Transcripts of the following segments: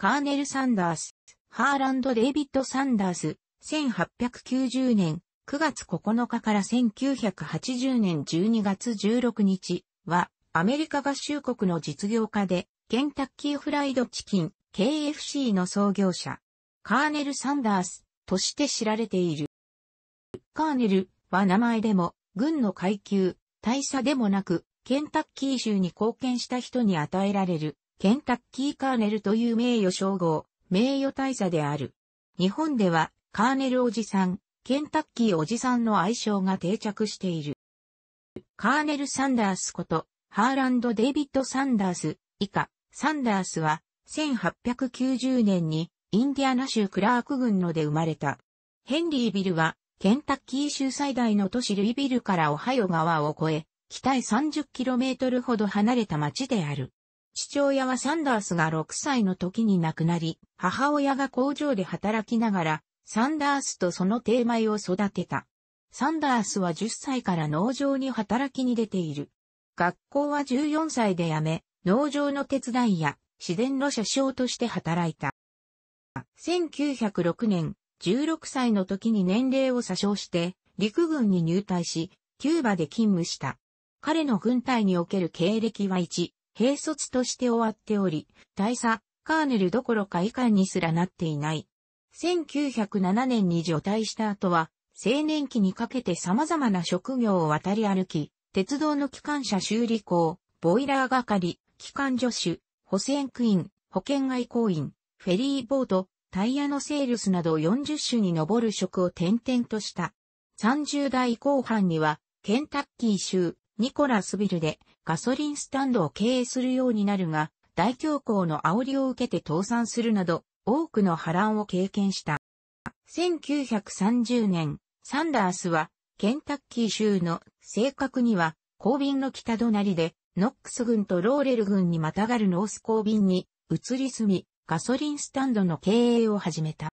カーネル・サンダース、ハーランド・デイビッド・サンダース、1890年9月9日から1980年12月16日は、アメリカ合衆国の実業家で、ケンタッキーフライドチキン、KFC の創業者、カーネル・サンダースとして知られている。カーネルは名前でも、軍の階級、大佐でもなく、ケンタッキー州に貢献した人に与えられるケンタッキーカーネルという名誉称号、名誉大佐である。日本では、カーネルおじさん、ケンタッキーおじさんの愛称が定着している。カーネル・サンダースこと、ハーランド・デイビッド・サンダース、以下、サンダースは、1890年に、インディアナ州クラーク郡ので生まれた。ヘンリービルは、ケンタッキー州最大の都市ルイビルからオハヨ川を越え、北へ 30km ほど離れた町である。父親はサンダースが6歳の時に亡くなり、母親が工場で働きながら、サンダースとその定米を育てた。サンダースは10歳から農場に働きに出ている。学校は14歳で辞め、農場の手伝いや、自然の車掌として働いた。1906年、16歳の時に年齢を詐称して、陸軍に入隊し、キューバで勤務した。彼の軍隊における経歴は1、軽率として終わっており、大佐、カーネルどころか以下にすらなっていない。1907年に除隊した後は、青年期にかけて様々な職業を渡り歩き、鉄道の機関車修理工、ボイラー係、機関助手、保線区員、保険外交員、フェリーボート、タイヤのセールスなど40種に上る職を転々とした。30代後半には、ケンタッキー州、ニコラスビルで、ガソリンスタンドを経営するようになるが、大恐慌の煽りを受けて倒産するなど、多くの波乱を経験した。1930年、サンダースは、ケンタッキー州の正確には、後便の北隣で、ノックス軍とローレル軍にまたがるノース後便に移り住み、ガソリンスタンドの経営を始めた。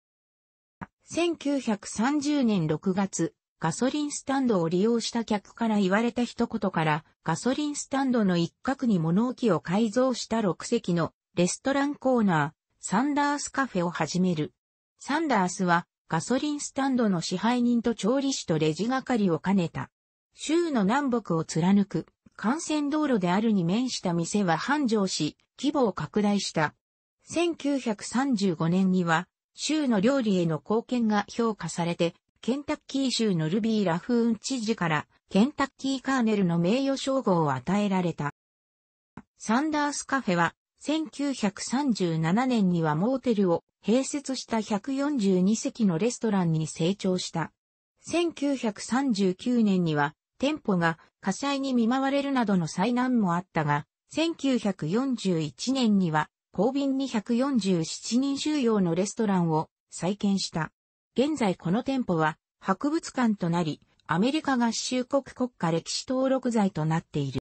1930年6月、ガソリンスタンドを利用した客から言われた一言から、ガソリンスタンドの一角に物置を改造した6席のレストランコーナー、サンダースカフェを始める。サンダースはガソリンスタンドの支配人と調理師とレジ係を兼ねた。州の南北を貫く幹線道路であるに面した店は繁盛し、規模を拡大した。1935年には、州の料理への貢献が評価されて、ケンタッキー州のルビー・ラフーン知事から、ケンタッキーカーネルの名誉称号を与えられた。サンダースカフェは、1937年にはモーテルを併設した142席のレストランに成長した。1939年には、店舗が火災に見舞われるなどの災難もあったが、1941年には、公便に147人収容のレストランを再建した。現在この店舗は博物館となり、アメリカ合衆国国家歴史登録財となっている。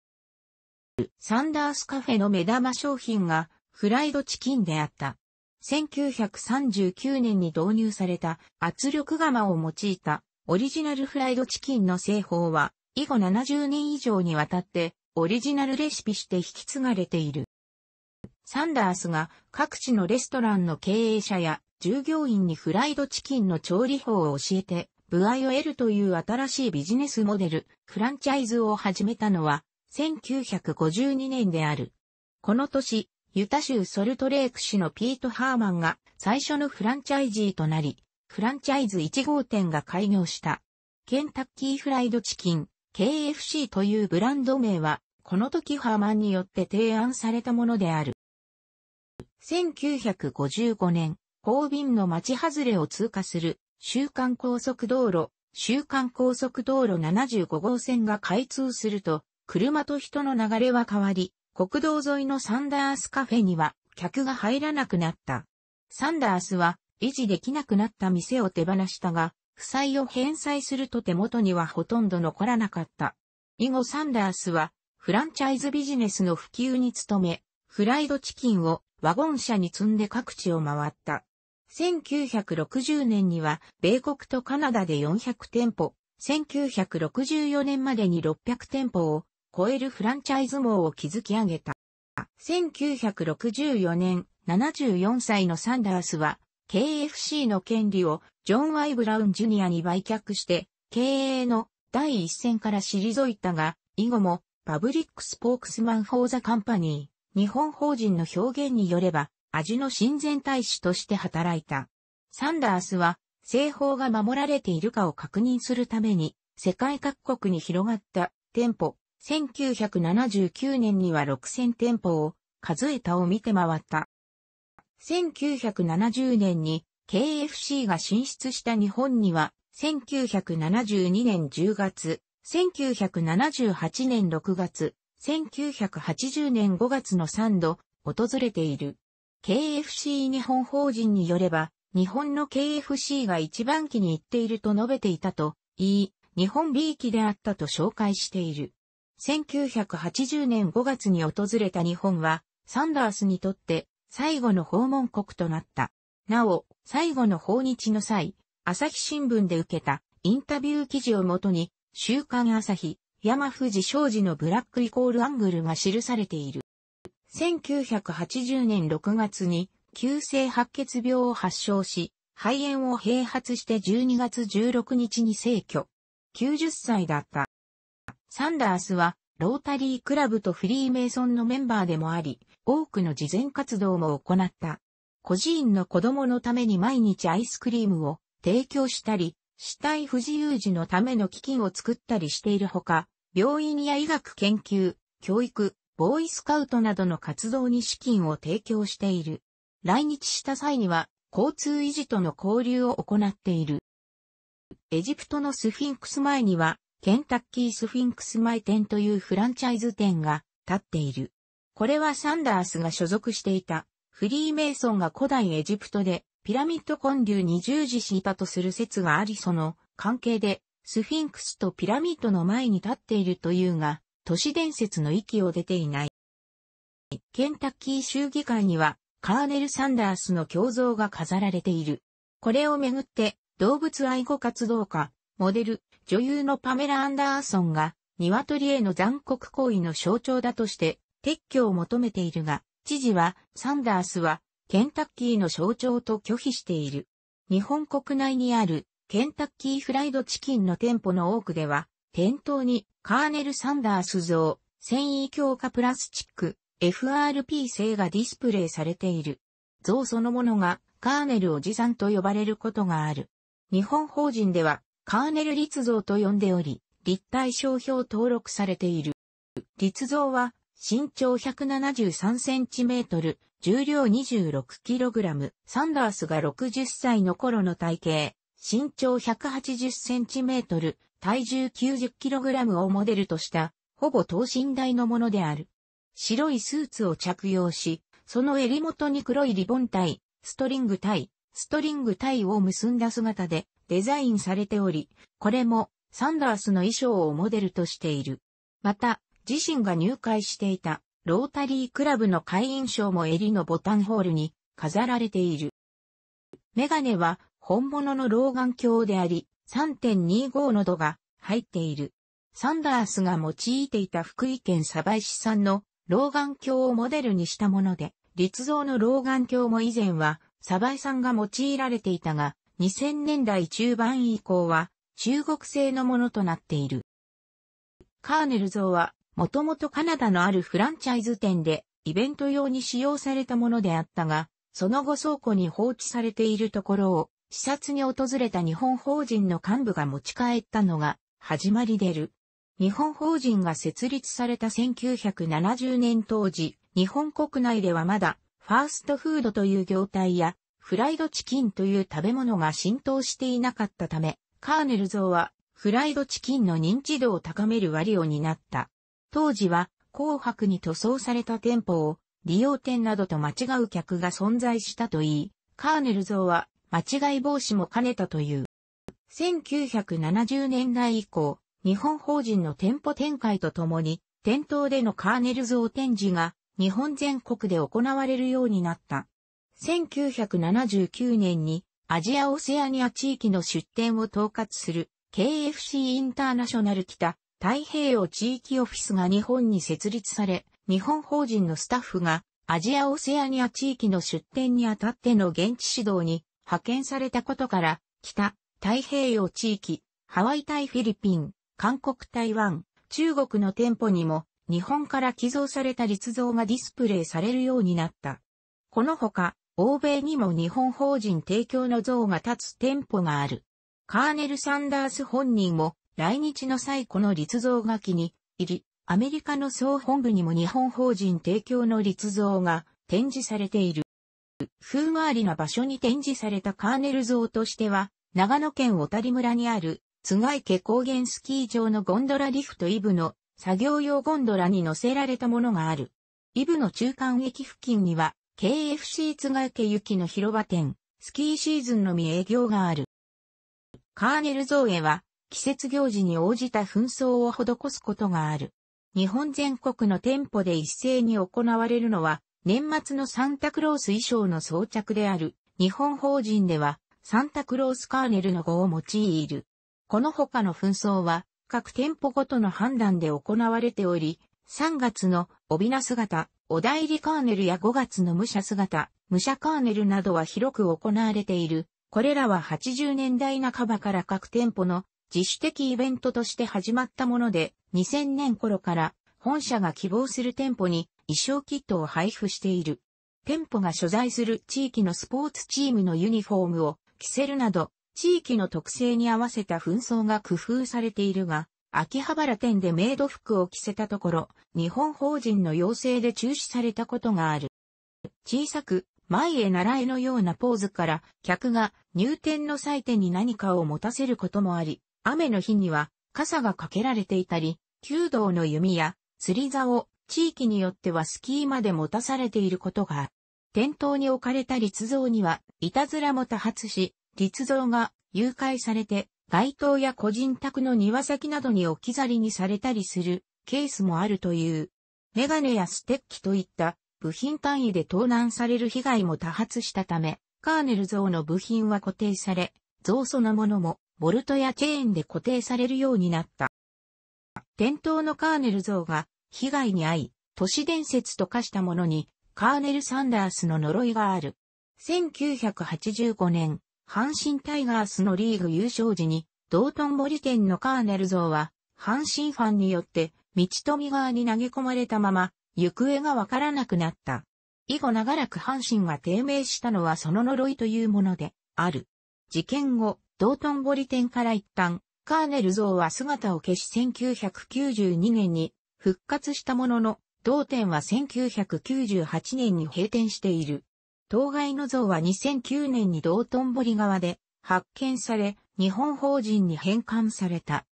サンダースカフェの目玉商品がフライドチキンであった。1939年に導入された圧力釜を用いたオリジナルフライドチキンの製法は以後70年以上にわたってオリジナルレシピして引き継がれている。サンダースが各地のレストランの経営者や従業員にフライドチキンの調理法を教えて、部合を得るという新しいビジネスモデル、フランチャイズを始めたのは、1952年である。この年、ユタ州ソルトレーク市のピート・ハーマンが最初のフランチャイジーとなり、フランチャイズ1号店が開業した。ケンタッキーフライドチキン、KFC というブランド名は、この時ハーマンによって提案されたものである。1955年、方便の町外れを通過する、週間高速道路、週間高速道路75号線が開通すると、車と人の流れは変わり、国道沿いのサンダースカフェには客が入らなくなった。サンダースは維持できなくなった店を手放したが、負債を返済すると手元にはほとんど残らなかった。以後サンダースはフランチャイズビジネスの普及に努め、フライドチキンをワゴン車に積んで各地を回った。1960年には、米国とカナダで400店舗、1964年までに600店舗を超えるフランチャイズ網を築き上げた。1964年、74歳のサンダースは、KFC の権利をジョン・ワイ・ブラウン・ジュニアに売却して、経営の第一線から退いたが、以後もパブリックスポークスマン・フォー・ザ・カンパニー、日本法人の表現によれば、味の親善大使として働いた。サンダースは、製法が守られているかを確認するために、世界各国に広がった店舗、1979年には6000店舗を数えたを見て回った。1970年に KFC が進出した日本には、1972年10月、1978年6月、1980年5月の3度訪れている。KFC 日本法人によれば、日本の KFC が一番気に行っていると述べていたと言い、日本 B 機であったと紹介している。1980年5月に訪れた日本は、サンダースにとって最後の訪問国となった。なお、最後の訪日の際、朝日新聞で受けたインタビュー記事をもとに、週刊朝日、山藤商事のブラックイコールアングルが記されている。1980年6月に急性白血病を発症し、肺炎を併発して12月16日に逝去。90歳だった。サンダースは、ロータリークラブとフリーメイソンのメンバーでもあり、多くの慈善活動も行った。孤児院の子供のために毎日アイスクリームを提供したり、死体不自由児のための基金を作ったりしているほか、病院や医学研究、教育、ボーイスカウトなどの活動に資金を提供している。来日した際には、交通維持との交流を行っている。エジプトのスフィンクス前には、ケンタッキースフィンクス前店というフランチャイズ店が建っている。これはサンダースが所属していたフリーメイソンが古代エジプトでピラミッド建立に従事していたとする説がありその関係でスフィンクスとピラミッドの前に立っているというが都市伝説の域を出ていない。ケンタッキー州議会には、カーネル・サンダースの胸像が飾られている。これをめぐって、動物愛護活動家、モデル、女優のパメラ・アンダーソンが、鶏への残酷行為の象徴だとして、撤去を求めているが、知事は、サンダースは、ケンタッキーの象徴と拒否している。日本国内にある、ケンタッキーフライドチキンの店舗の多くでは、店頭にカーネル・サンダース像、繊維強化プラスチック、FRP 製がディスプレイされている。像そのものが、カーネルおじさんと呼ばれることがある。日本法人では、カーネル立像と呼んでおり、立体商標登録されている。立像は、身長173センチメートル、重量26キログラム、サンダースが60歳の頃の体型、身長180センチメートル、体重 90kg をモデルとした、ほぼ等身大のものである。白いスーツを着用し、その襟元に黒いリボン体、ストリング体、ストリング体を結んだ姿でデザインされており、これもサンダースの衣装をモデルとしている。また、自身が入会していたロータリークラブの会員賞も襟のボタンホールに飾られている。メガネは本物の老眼鏡であり、3.25の度が入っている。サンダースが用いていた福井県鯖江市産の老眼鏡をモデルにしたもので、立像の老眼鏡も以前は鯖江産が用いられていたが、2000年代中盤以降は中国製のものとなっている。カーネル像はもともとカナダのあるフランチャイズ店でイベント用に使用されたものであったが、その後倉庫に放置されているところを視察に訪れた日本法人の幹部が持ち帰ったのが始まりでる。日本法人が設立された1970年当時、日本国内ではまだファーストフードという業態やフライドチキンという食べ物が浸透していなかったため、カーネル像はフライドチキンの認知度を高める割を担った。当時は紅白に塗装された店舗を利用店などと間違う客が存在したといい、カーネル像は間違い防止も兼ねたという。1970年代以降、日本法人の店舗展開とともに、店頭でのカーネル像展示が日本全国で行われるようになった。1979年にアジア・オセアニア地域の出店を統括する KFC インターナショナル北太平洋地域オフィスが日本に設立され、日本法人のスタッフがアジア・オセアニア地域の出店にあたっての現地指導に派遣されたことから、北、太平洋地域、ハワイ対フィリピン、韓国台湾、中国の店舗にも、日本から寄贈された立像がディスプレイされるようになった。このほか、欧米にも日本法人提供の像が立つ店舗がある。カーネル・サンダース本人も来日の際この立像が気に入り、アメリカの総本部にも日本法人提供の立像が展示されている。風変わりな場所に展示されたカーネル像としては、長野県小谷村にある、津賀池高原スキー場のゴンドラリフトイブの作業用ゴンドラに乗せられたものがある。イブの中間駅付近には、KFC 津賀池行きの広場店、スキーシーズンのみ営業がある。カーネル像へは、季節行事に応じた紛争を施すことがある。日本全国の店舗で一斉に行われるのは、年末のサンタクロース衣装の装着である日本法人ではサンタクロースカーネルの語を用いる。この他の紛争は各店舗ごとの判断で行われており、3月の帯名姿、お代理カーネルや5月の武者姿、武者カーネルなどは広く行われている。これらは80年代半ばから各店舗の自主的イベントとして始まったもので、2000年頃から本社が希望する店舗に衣装キットを配布している。店舗が所在する地域のスポーツチームのユニフォームを着せるなど、地域の特性に合わせた紛争が工夫されているが、秋葉原店でメイド服を着せたところ、日本法人の要請で中止されたことがある。小さく、前へ習いのようなポーズから、客が入店の祭典に何かを持たせることもあり、雨の日には傘がかけられていたり、弓道の弓や釣り竿、地域によってはスキーまで持たされていることが、店頭に置かれた立像には、いたずらも多発し、立像が誘拐されて、街灯や個人宅の庭先などに置き去りにされたりするケースもあるという。メガネやステッキといった部品単位で盗難される被害も多発したため、カーネル像の部品は固定され、像そのものもボルトやチェーンで固定されるようになった。店頭のカーネル像が被害に遭い、都市伝説と化したものに、カーネル・サンダースの呪いがある。1985年、阪神タイガースのリーグ優勝時に、道頓堀店のカーネル像は、阪神ファンによって、道富川に投げ込まれたまま、行方がわからなくなった。以後長らく阪神が低迷したのはその呪いというもので、ある。事件後、道頓堀店から一旦、カーネル像は姿を消し1992年に復活したものの、同店は1998年に閉店している。当該の像は2009年に道頓堀川で発見され、日本法人に返還された。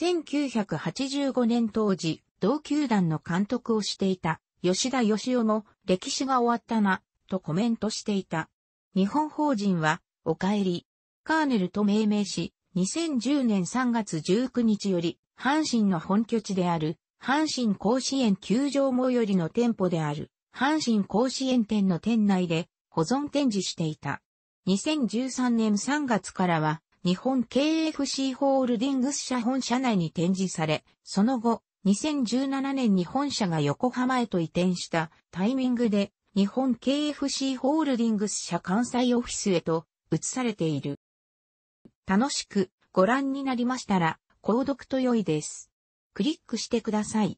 1985年当時、同球団の監督をしていた吉田義雄も歴史が終わったな、とコメントしていた。日本法人は、お帰り、カーネルと命名し、2010年3月19日より、阪神の本拠地である阪神甲子園球場最寄りの店舗である、阪神甲子園店の店内で保存展示していた。2013年3月からは、日本 KFC ホールディングス社本社内に展示され、その後、2017年に本社が横浜へと移転したタイミングで、日本 KFC ホールディングス社関西オフィスへと移されている。楽しくご覧になりましたら、購読と良いです。クリックしてください。